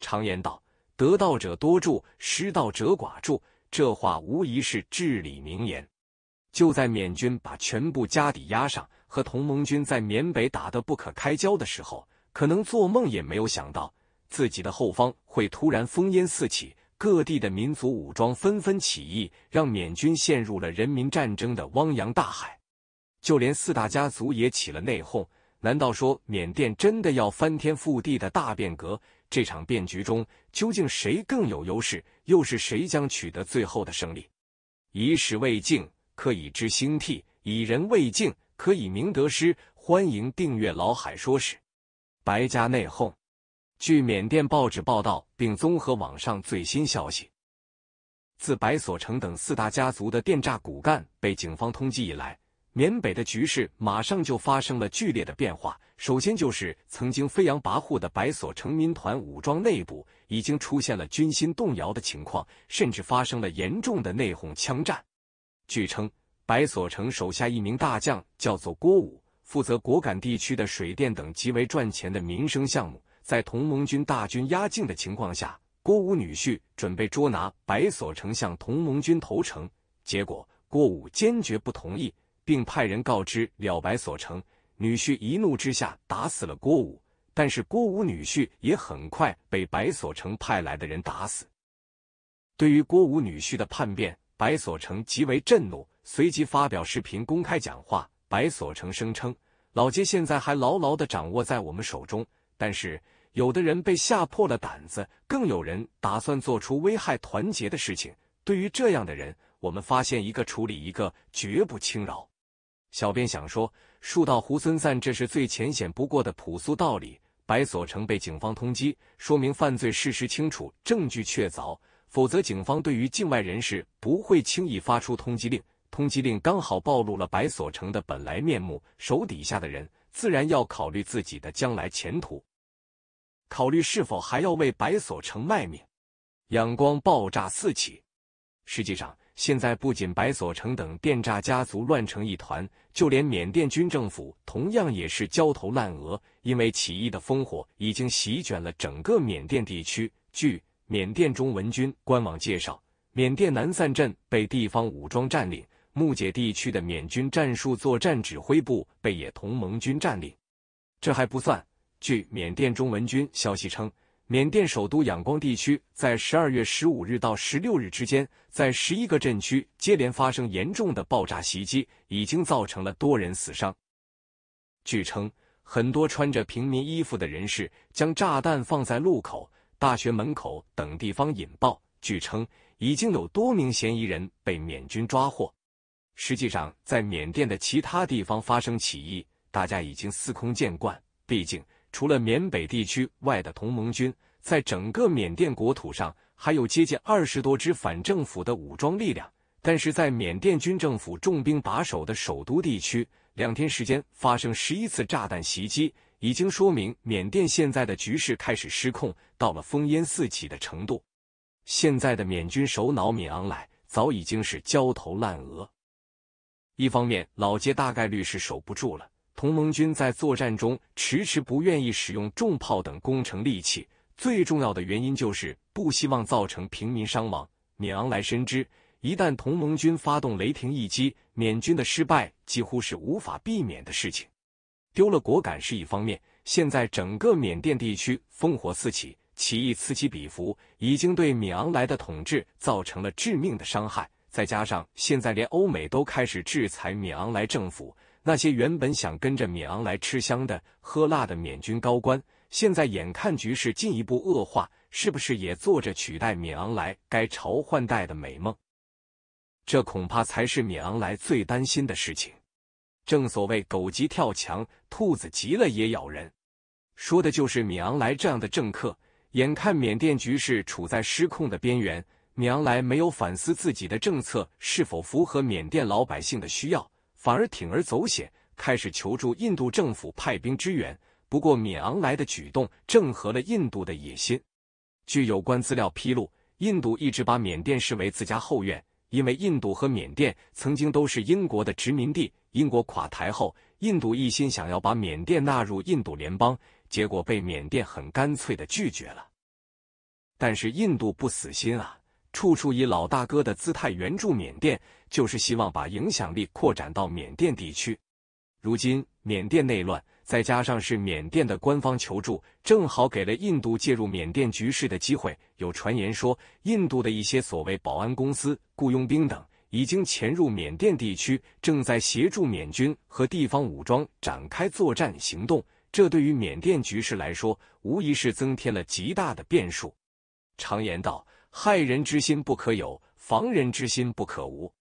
常言道：“得道者多助，失道者寡助。”这话无疑是至理名言。就在缅军把全部家底押上，和同盟军在缅北打得不可开交的时候，可能做梦也没有想到，自己的后方会突然烽烟四起，各地的民族武装纷纷起义，让缅军陷入了人民战争的汪洋大海。就连四大家族也起了内讧。难道说缅甸真的要翻天覆地的大变革？这场变局中，究竟谁更有优势？又是谁将取得最后的胜利？以史为镜，可以知兴替；以人为镜，可以明得失。欢迎订阅老海说史。白家内讧。据缅甸报纸报道，并综合网上最新消息，自白所成等四大家族的电诈骨干被警方通缉以来。缅北的局势马上就发生了剧烈的变化。首先就是曾经飞扬跋扈的白所成民团武装内部已经出现了军心动摇的情况，甚至发生了严重的内讧枪战。据称，白所成手下一名大将叫做郭武，负责果敢地区的水电等极为赚钱的民生项目。在同盟军大军压境的情况下，郭武女婿准备捉拿白所成向同盟军投诚，结果郭武坚决不同意。并派人告知了白所成女婿，一怒之下打死了郭武。但是郭武女婿也很快被白所成派来的人打死。对于郭武女婿的叛变，白所成极为震怒，随即发表视频公开讲话。白所成声称：“老街现在还牢牢地掌握在我们手中，但是有的人被吓破了胆子，更有人打算做出危害团结的事情。对于这样的人，我们发现一个处理一个，绝不轻饶。”小编想说，树倒猢狲散，这是最浅显不过的朴素道理。白所成被警方通缉，说明犯罪事实清楚，证据确凿，否则警方对于境外人士不会轻易发出通缉令。通缉令刚好暴露了白所成的本来面目，手底下的人自然要考虑自己的将来前途，考虑是否还要为白所成卖命。阳光爆炸四起，实际上。现在不仅白所成等电诈家族乱成一团，就连缅甸军政府同样也是焦头烂额，因为起义的烽火已经席卷了整个缅甸地区。据缅甸中文军官网介绍，缅甸南散镇被地方武装占领，木姐地区的缅军战术作战指挥部被也同盟军占领。这还不算，据缅甸中文军消息称。缅甸首都仰光地区在十二月十五日到十六日之间，在十一个镇区接连发生严重的爆炸袭击，已经造成了多人死伤。据称，很多穿着平民衣服的人士将炸弹放在路口、大学门口等地方引爆。据称，已经有多名嫌疑人被缅军抓获。实际上，在缅甸的其他地方发生起义，大家已经司空见惯，毕竟。除了缅北地区外的同盟军，在整个缅甸国土上还有接近二十多支反政府的武装力量。但是在缅甸军政府重兵把守的首都地区，两天时间发生十一次炸弹袭击，已经说明缅甸现在的局势开始失控，到了烽烟四起的程度。现在的缅军首脑敏昂莱早已经是焦头烂额，一方面老街大概率是守不住了。同盟军在作战中迟迟不愿意使用重炮等攻城利器，最重要的原因就是不希望造成平民伤亡。缅昂莱深知，一旦同盟军发动雷霆一击，缅军的失败几乎是无法避免的事情。丢了果敢是一方面，现在整个缅甸地区烽火四起，起义此起彼伏，已经对缅昂莱的统治造成了致命的伤害。再加上现在连欧美都开始制裁缅昂莱政府。那些原本想跟着敏昂来吃香的喝辣的缅军高官，现在眼看局势进一步恶化，是不是也做着取代敏昂来、该朝换代的美梦？这恐怕才是敏昂来最担心的事情。正所谓“狗急跳墙，兔子急了也咬人”，说的就是敏昂来这样的政客。眼看缅甸局势处在失控的边缘，敏昂来没有反思自己的政策是否符合缅甸老百姓的需要。反而铤而走险，开始求助印度政府派兵支援。不过，敏昂莱的举动正合了印度的野心。据有关资料披露，印度一直把缅甸视为自家后院，因为印度和缅甸曾经都是英国的殖民地。英国垮台后，印度一心想要把缅甸纳入印度联邦，结果被缅甸很干脆的拒绝了。但是，印度不死心啊。处处以老大哥的姿态援助缅甸，就是希望把影响力扩展到缅甸地区。如今缅甸内乱，再加上是缅甸的官方求助，正好给了印度介入缅甸局势的机会。有传言说，印度的一些所谓保安公司、雇佣兵等已经潜入缅甸地区，正在协助缅军和地方武装展开作战行动。这对于缅甸局势来说，无疑是增添了极大的变数。常言道。害人之心不可有，防人之心不可无。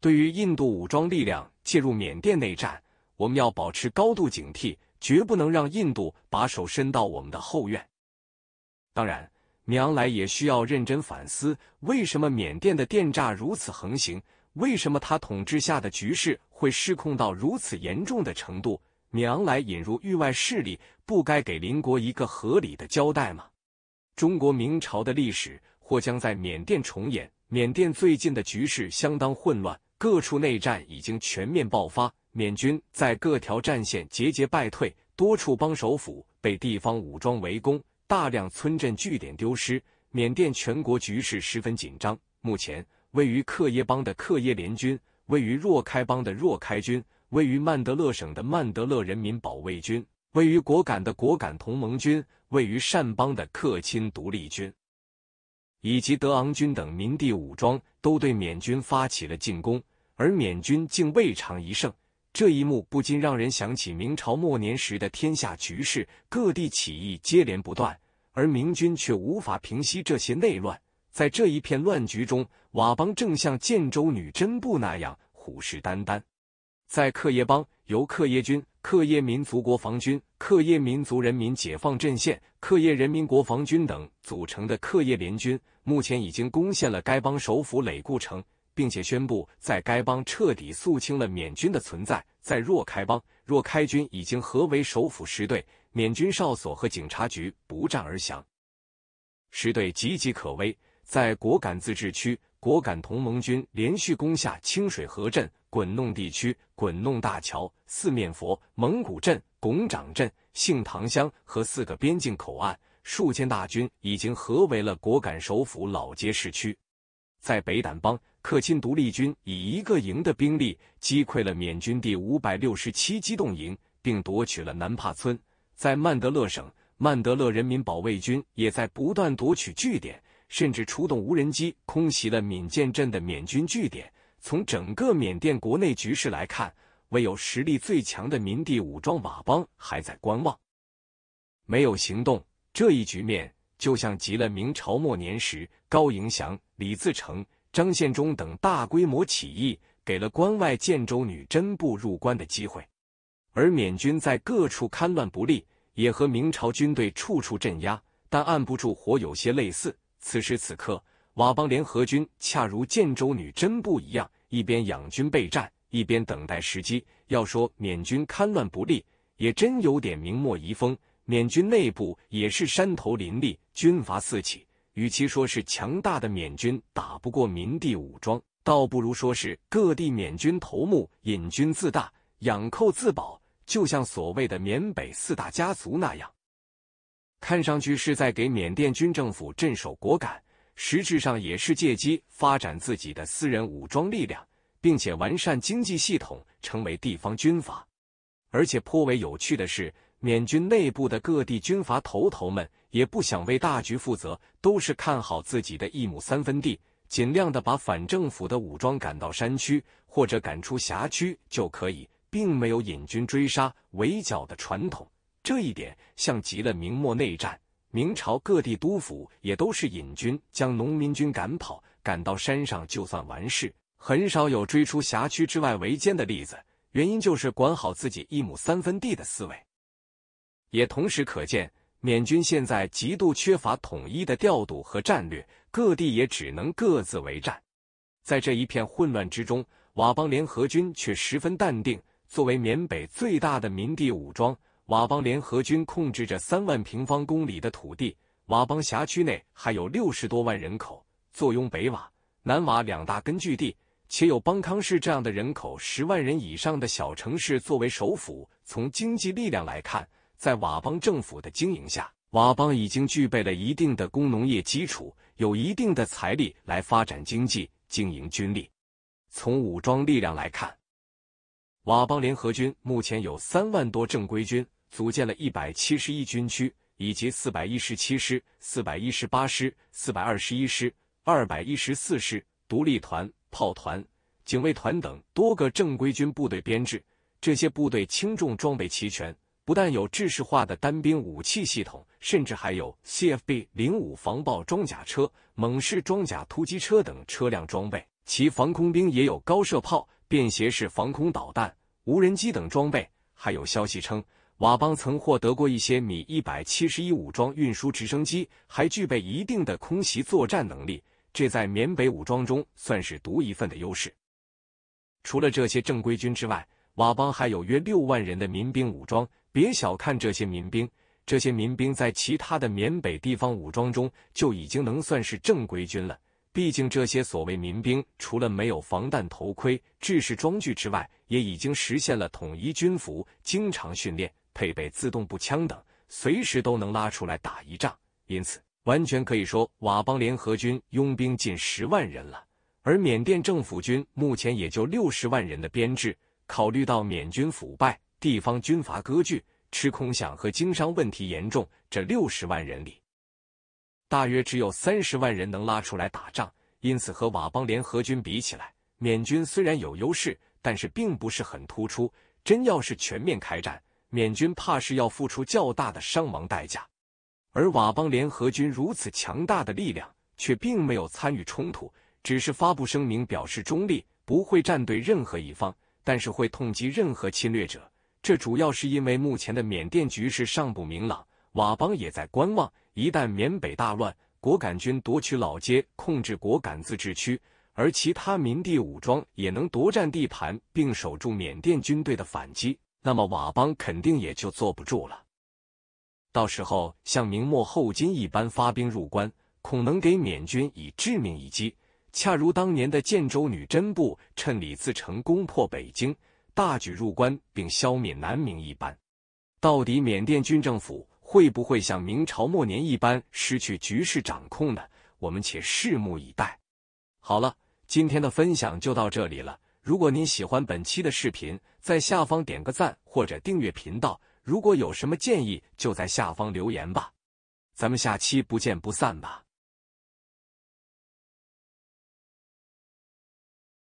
对于印度武装力量介入缅甸内战，我们要保持高度警惕，绝不能让印度把手伸到我们的后院。当然，娘昂来也需要认真反思：为什么缅甸的电诈如此横行？为什么他统治下的局势会失控到如此严重的程度？娘昂来引入域外势力，不该给邻国一个合理的交代吗？中国明朝的历史。或将在缅甸重演。缅甸最近的局势相当混乱，各处内战已经全面爆发，缅军在各条战线节节败退，多处邦首府被地方武装围攻，大量村镇据点丢失。缅甸全国局势十分紧张。目前，位于克耶邦的克耶联军，位于若开邦的若开军，位于曼德勒省的曼德勒人民保卫军，位于果敢的果敢同盟军，位于善邦的克钦独立军。以及德昂军等民地武装都对缅军发起了进攻，而缅军竟未尝一胜。这一幕不禁让人想起明朝末年时的天下局势，各地起义接连不断，而明军却无法平息这些内乱。在这一片乱局中，佤邦正像建州女真部那样虎视眈眈。在克耶邦，由克耶军。克耶民族国防军、克耶民族人民解放阵线、克耶人民国防军等组成的克耶联军，目前已经攻陷了该邦首府累固城，并且宣布在该邦彻底肃清了缅军的存在。在若开邦，若开军已经合为首府十队，缅军哨所和警察局不战而降，十队岌岌可危。在果敢自治区，果敢同盟军连续攻下清水河镇。滚弄地区、滚弄大桥、四面佛、蒙古镇、拱掌镇、杏塘乡和四个边境口岸，数千大军已经合围了果敢首府老街市区。在北掸邦，克钦独立军以一个营的兵力击溃了缅军第五百六十七机动营，并夺取了南帕村。在曼德勒省，曼德勒人民保卫军也在不断夺取据点，甚至出动无人机空袭了敏建镇的缅军据点。从整个缅甸国内局势来看，唯有实力最强的民地武装佤邦还在观望，没有行动。这一局面就像极了明朝末年时，高迎祥、李自成、张献忠等大规模起义，给了关外建州女真部入关的机会。而缅军在各处勘乱不利，也和明朝军队处处镇压但按不住火有些类似。此时此刻，佤邦联合军恰如建州女真部一样。一边养军备战，一边等待时机。要说缅军堪乱不利，也真有点明末遗风。缅军内部也是山头林立，军阀四起。与其说是强大的缅军打不过民地武装，倒不如说是各地缅军头目引军自大，养寇自保。就像所谓的缅北四大家族那样，看上去是在给缅甸军政府镇守果敢。实质上也是借机发展自己的私人武装力量，并且完善经济系统，成为地方军阀。而且颇为有趣的是，缅军内部的各地军阀头头们也不想为大局负责，都是看好自己的一亩三分地，尽量的把反政府的武装赶到山区或者赶出辖区就可以，并没有引军追杀、围剿的传统。这一点像极了明末内战。明朝各地督府也都是引军将农民军赶跑，赶到山上就算完事，很少有追出辖区之外围歼的例子。原因就是管好自己一亩三分地的思维。也同时可见，缅军现在极度缺乏统一的调度和战略，各地也只能各自为战。在这一片混乱之中，佤邦联合军却十分淡定。作为缅北最大的民地武装。佤邦联合军控制着三万平方公里的土地，佤邦辖区内还有六十多万人口，坐拥北瓦、南瓦两大根据地，且有邦康市这样的人口十万人以上的小城市作为首府。从经济力量来看，在佤邦政府的经营下，佤邦已经具备了一定的工农业基础，有一定的财力来发展经济、经营军力。从武装力量来看，佤邦联合军目前有三万多正规军。组建了一百七十一军区，以及四百一十七师、四百一十八师、四百二十一师、二百一十四师、独立团、炮团、警卫团等多个正规军部队编制。这些部队轻重装备齐全，不但有制式化的单兵武器系统，甚至还有 C F B 零五防爆装甲车、猛士装甲突击车等车辆装备。其防空兵也有高射炮、便携式防空导弹、无人机等装备。还有消息称。佤邦曾获得过一些米一百七十一武装运输直升机，还具备一定的空袭作战能力。这在缅北武装中算是独一份的优势。除了这些正规军之外，佤邦还有约六万人的民兵武装。别小看这些民兵，这些民兵在其他的缅北地方武装中就已经能算是正规军了。毕竟这些所谓民兵，除了没有防弹头盔、制式装具之外，也已经实现了统一军服、经常训练。配备自动步枪等，随时都能拉出来打一仗，因此完全可以说佤邦联合军拥兵近十万人了。而缅甸政府军目前也就六十万人的编制。考虑到缅军腐败、地方军阀割据、吃空饷和经商问题严重，这六十万人里，大约只有三十万人能拉出来打仗。因此，和佤邦联合军比起来，缅军虽然有优势，但是并不是很突出。真要是全面开战，缅军怕是要付出较大的伤亡代价，而佤邦联合军如此强大的力量却并没有参与冲突，只是发布声明表示中立，不会站队任何一方，但是会痛击任何侵略者。这主要是因为目前的缅甸局势尚不明朗，佤邦也在观望。一旦缅北大乱，果敢军夺取老街，控制果敢自治区，而其他民地武装也能夺占地盘，并守住缅甸军队的反击。那么佤邦肯定也就坐不住了，到时候像明末后金一般发兵入关，恐能给缅军以致命一击。恰如当年的建州女真部趁李自成攻破北京，大举入关并消灭南明一般。到底缅甸军政府会不会像明朝末年一般失去局势掌控呢？我们且拭目以待。好了，今天的分享就到这里了。如果您喜欢本期的视频，在下方点个赞或者订阅频道，如果有什么建议，就在下方留言吧。咱们下期不见不散吧。